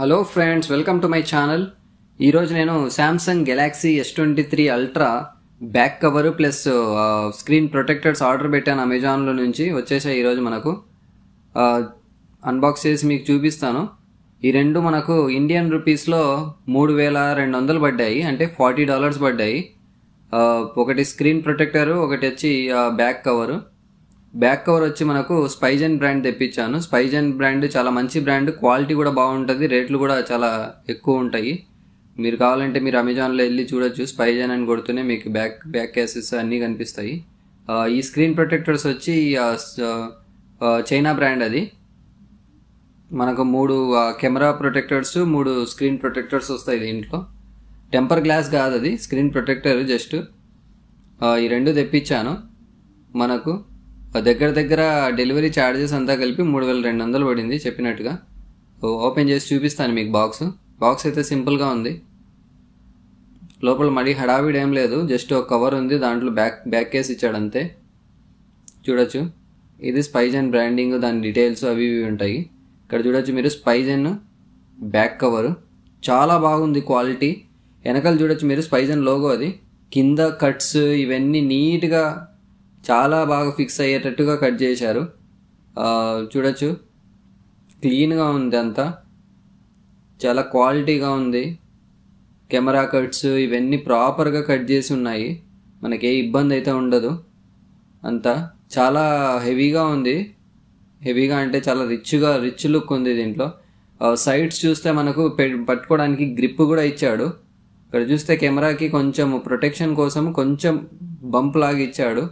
hello friends welcome to my channel ఈరోజు నేను Samsung Galaxy S twenty three Ultra back cover plus screen protectors order పెట్టాను అమెజాన్లో నుంచి వచ్చేసాయి ఈరోజు మనకు అన్బాక్స్ uh, చేసి మీకు చూపిస్తాను ఈ రెండు మనకు ఇండియన్ రూపీస్లో మూడు వేల రెండు వందలు పడ్డాయి అంటే ఫార్టీ డాలర్స్ పడ్డాయి uh, ఒకటి స్క్రీన్ ప్రొటెక్టరు ఒకటి వచ్చి back uh, cover back cover వచ్చి మనకు స్పైజన్ బ్రాండ్ తెప్పించాను స్పైజన్ బ్రాండ్ చాలా మంచి బ్రాండ్ క్వాలిటీ కూడా బాగుంటుంది రేట్లు కూడా చాలా ఎక్కువ ఉంటాయి మీరు కావాలంటే మీరు అమెజాన్లో వెళ్ళి చూడొచ్చు స్పైజన్ అని కొడుతూనే మీకు బ్యాక్ బ్యాక్ కేసెస్ అన్నీ కనిపిస్తాయి ఈ స్క్రీన్ ప్రొటెక్టర్స్ వచ్చి చైనా బ్రాండ్ అది మనకు మూడు కెమెరా ప్రొటెక్టర్స్ మూడు స్క్రీన్ ప్రొటెక్టర్స్ వస్తాయి దీంట్లో టెంపర్ గ్లాస్ కాదు అది స్క్రీన్ ప్రొటెక్టర్ జస్ట్ ఈ రెండు తెప్పించాను మనకు దగ్గర దగ్గర డెలివరీ ఛార్జెస్ అంతా కలిపి మూడు వేల రెండు వందలు పడింది చెప్పినట్టుగా ఓపెన్ చేసి చూపిస్తాను మీకు బాక్స్ బాక్స్ అయితే సింపుల్గా ఉంది లోపల మరీ హడావిడి ఏం లేదు జస్ట్ ఒక కవర్ ఉంది దాంట్లో బ్యాక్ బ్యాక్ కేస్ ఇచ్చాడు అంతే చూడొచ్చు ఇది స్పైజన్ బ్రాండింగ్ దాని డీటెయిల్స్ అవి ఇవి ఉంటాయి ఇక్కడ చూడొచ్చు మీరు స్పైజన్ బ్యాక్ కవరు చాలా బాగుంది క్వాలిటీ వెనకాల చూడొచ్చు మీరు స్పైజన్ లోగో అది కింద కట్స్ ఇవన్నీ నీట్గా చాలా బాగా ఫిక్స్ అయ్యేటట్టుగా కట్ చేశారు చూడొచ్చు క్లీన్గా ఉంది అంతా చాలా క్వాలిటీగా ఉంది కెమెరా కట్స్ ఇవన్నీ ప్రాపర్గా కట్ చేసి ఉన్నాయి మనకి ఏ ఇబ్బంది అయితే ఉండదు అంతా చాలా హెవీగా ఉంది హెవీగా అంటే చాలా రిచ్గా రిచ్ లుక్ ఉంది దీంట్లో సైడ్స్ చూస్తే మనకు పట్టుకోవడానికి గ్రిప్ కూడా ఇచ్చాడు ఇక్కడ చూస్తే కెమెరాకి కొంచెం ప్రొటెక్షన్ కోసం కొంచెం బంప్ లాగా ఇచ్చాడు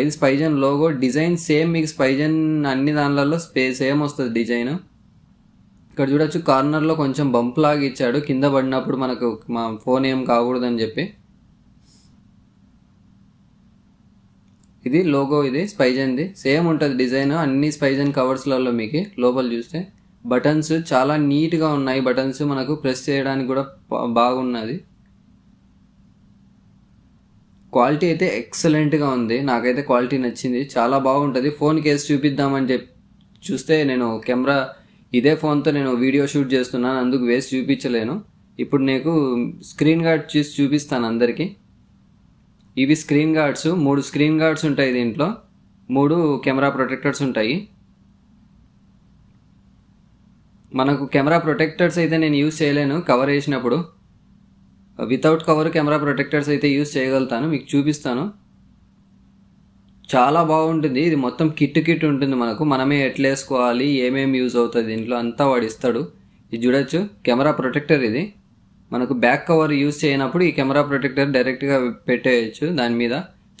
ఇది స్పైజన్ లోగో డిజైన్ సేమ్ మీకు స్పైజన్ అన్ని దానిలలో స్పే సేమ్ వస్తుంది డిజైన్ ఇక్కడ చూడొచ్చు కార్నర్లో కొంచెం బంప్ లాగా ఇచ్చాడు కింద పడినప్పుడు మనకు మా ఫోన్ ఏం కాకూడదని చెప్పి ఇది లోగో ఇది స్పైజన్ది సేమ్ ఉంటుంది డిజైన్ అన్ని స్పైజన్ కవర్స్లలో మీకు లోపల చూస్తే బటన్స్ చాలా నీట్గా ఉన్నాయి బటన్స్ మనకు ప్రెస్ చేయడానికి కూడా బాగున్నది క్వాలిటీ అయితే ఎక్సలెంట్గా ఉంది నాకైతే క్వాలిటీ నచ్చింది చాలా బాగుంటుంది ఫోన్ కేసు చూపిద్దామని చెప్పి చూస్తే నేను కెమెరా ఇదే ఫోన్తో నేను వీడియో షూట్ చేస్తున్నాను అందుకు వేసి చూపించలేను ఇప్పుడు నీకు స్క్రీన్ గార్డ్ చూసి చూపిస్తాను అందరికీ ఇవి స్క్రీన్ గార్డ్స్ మూడు స్క్రీన్ గార్డ్స్ ఉంటాయి దీంట్లో మూడు కెమెరా ప్రొటెక్టర్స్ ఉంటాయి మనకు కెమెరా ప్రొటెక్టర్స్ అయితే నేను యూజ్ చేయలేను కవర్ వేసినప్పుడు వితౌట్ కవర్ కెమెరా ప్రొటెక్టర్స్ అయితే యూస్ చేయగలుగుతాను మీకు చూపిస్తాను చాలా బాగుంటుంది ఇది మొత్తం కిట్ కిట్ ఉంటుంది మనకు మనమే ఎట్లా వేసుకోవాలి ఏమేమి యూజ్ అవుతుంది దీంట్లో అంతా వాడు ఇస్తాడు ఇది చూడొచ్చు కెమెరా ప్రొటెక్టర్ ఇది మనకు బ్యాక్ కవర్ యూజ్ చేయనప్పుడు ఈ కెమెరా ప్రొటెక్టర్ డైరెక్ట్గా పెట్టేయచ్చు దాని మీద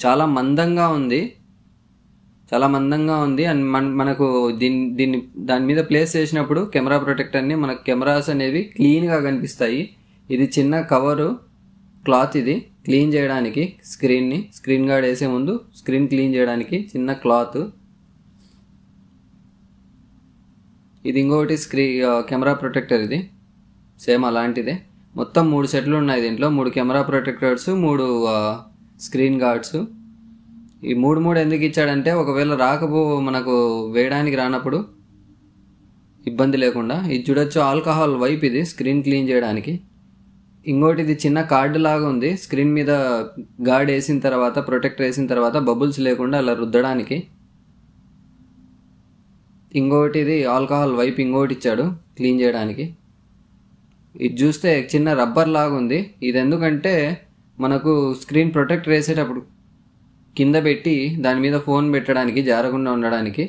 చాలా మందంగా ఉంది చాలా మందంగా ఉంది అండ్ మన మనకు దీన్ని దీన్ని దాని మీద ప్లేస్ చేసినప్పుడు కెమెరా ప్రొటెక్టర్ని మనకు కెమెరాస్ అనేవి క్లీన్గా కనిపిస్తాయి ఇది చిన్న కవరు క్లాత్ ఇది క్లీన్ చేయడానికి స్క్రీన్ని స్క్రీన్ గార్డ్ వేసే ముందు స్క్రీన్ క్లీన్ చేయడానికి చిన్న క్లాత్ ఇది ఇంకొకటి స్క్రీ కెమెరా ప్రొటెక్టర్ ఇది సేమ్ అలాంటిదే మొత్తం మూడు సెట్లు ఉన్నాయి దీంట్లో మూడు కెమెరా ప్రొటెక్టర్స్ మూడు స్క్రీన్ గార్డ్స్ ఈ మూడు మూడు ఎందుకు ఇచ్చాడంటే ఒకవేళ రాకపో మనకు వేయడానికి రానప్పుడు ఇబ్బంది లేకుండా ఇది చూడొచ్చు ఆల్కహాల్ వైప్ ఇది స్క్రీన్ క్లీన్ చేయడానికి ఇంకోటి ఇది చిన్న కార్డు లాగా ఉంది స్క్రీన్ మీద గార్డ్ వేసిన తర్వాత ప్రొటెక్టర్ వేసిన తర్వాత బబుల్స్ లేకుండా అలా రుద్దడానికి ఇంకోటి ఇది ఆల్కహాల్ వైప్ ఇంకోటి ఇచ్చాడు క్లీన్ చేయడానికి ఇది చూస్తే చిన్న రబ్బర్ లాగా ఉంది ఇది ఎందుకంటే మనకు స్క్రీన్ ప్రొటెక్టర్ వేసేటప్పుడు కింద పెట్టి దాని మీద ఫోన్ పెట్టడానికి జారకుండా ఉండడానికి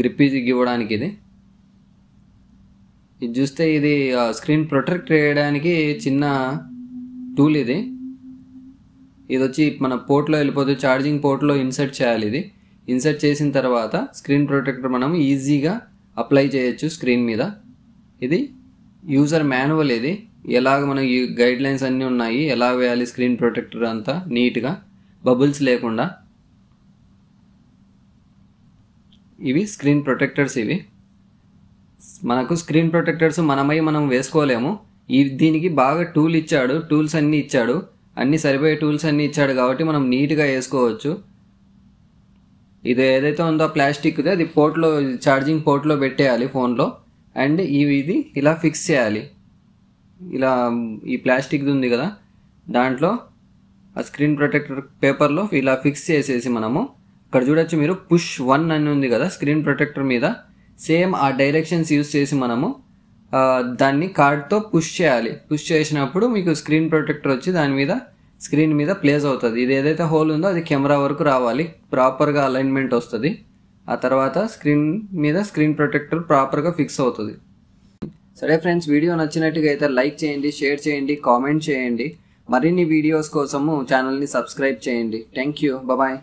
గ్రిప్ ఇవ్వడానికి ఇది ఇది చూస్తే ఇది స్క్రీన్ ప్రొటెక్ట్ చేయడానికి చిన్న టూల్ ఇది ఇది వచ్చి మన పోర్ట్లో వెళ్ళిపోతే ఛార్జింగ్ పోర్ట్లో ఇన్సర్ట్ చేయాలి ఇది ఇన్సర్ట్ చేసిన తర్వాత స్క్రీన్ ప్రొటెక్టర్ మనం ఈజీగా అప్లై చేయొచ్చు స్క్రీన్ మీద ఇది యూజర్ మాన్యువల్ ఇది ఎలాగ మనం గైడ్ లైన్స్ అన్నీ ఉన్నాయి ఎలా వేయాలి స్క్రీన్ ప్రొటెక్టర్ అంతా నీట్గా బబుల్స్ లేకుండా ఇవి స్క్రీన్ ప్రొటెక్టర్స్ ఇవి మనకు స్క్రీన్ ప్రొటెక్టర్స్ మనమై మనం వేసుకోలేము ఈ దీనికి బాగా టూల్ ఇచ్చాడు టూల్స్ అన్నీ ఇచ్చాడు అన్ని సరిపోయే టూల్స్ అన్నీ ఇచ్చాడు కాబట్టి మనం నీట్గా వేసుకోవచ్చు ఇది ఏదైతే ఉందో ప్లాస్టిక్ది అది పోర్ట్లో ఛార్జింగ్ పోర్ట్లో పెట్టేయాలి ఫోన్లో అండ్ ఇవి ఇది ఇలా ఫిక్స్ చేయాలి ఇలా ఈ ప్లాస్టిక్ది ఉంది కదా దాంట్లో ఆ స్క్రీన్ ప్రొటెక్టర్ పేపర్లో ఇలా ఫిక్స్ చేసేసి మనము ఇక్కడ చూడొచ్చు మీరు పుష్ వన్ అని ఉంది కదా స్క్రీన్ ప్రొటెక్టర్ మీద సేమ్ ఆ డైరెక్షన్స్ యూస్ చేసి మనము దాన్ని కార్డ్తో పుష్ చేయాలి పుష్ చేసినప్పుడు మీకు స్క్రీన్ ప్రొటెక్టర్ వచ్చి దాని మీద స్క్రీన్ మీద ప్లేస్ అవుతుంది ఇది ఏదైతే హోల్ ఉందో అది కెమెరా వరకు రావాలి ప్రాపర్గా అలైన్మెంట్ వస్తుంది ఆ తర్వాత స్క్రీన్ మీద స్క్రీన్ ప్రొటెక్టర్ ప్రాపర్గా ఫిక్స్ అవుతుంది సరే ఫ్రెండ్స్ వీడియో నచ్చినట్టుగా అయితే లైక్ చేయండి షేర్ చేయండి కామెంట్ చేయండి మరిన్ని వీడియోస్ కోసము ఛానల్ని సబ్స్క్రైబ్ చేయండి థ్యాంక్ యూ బాయ్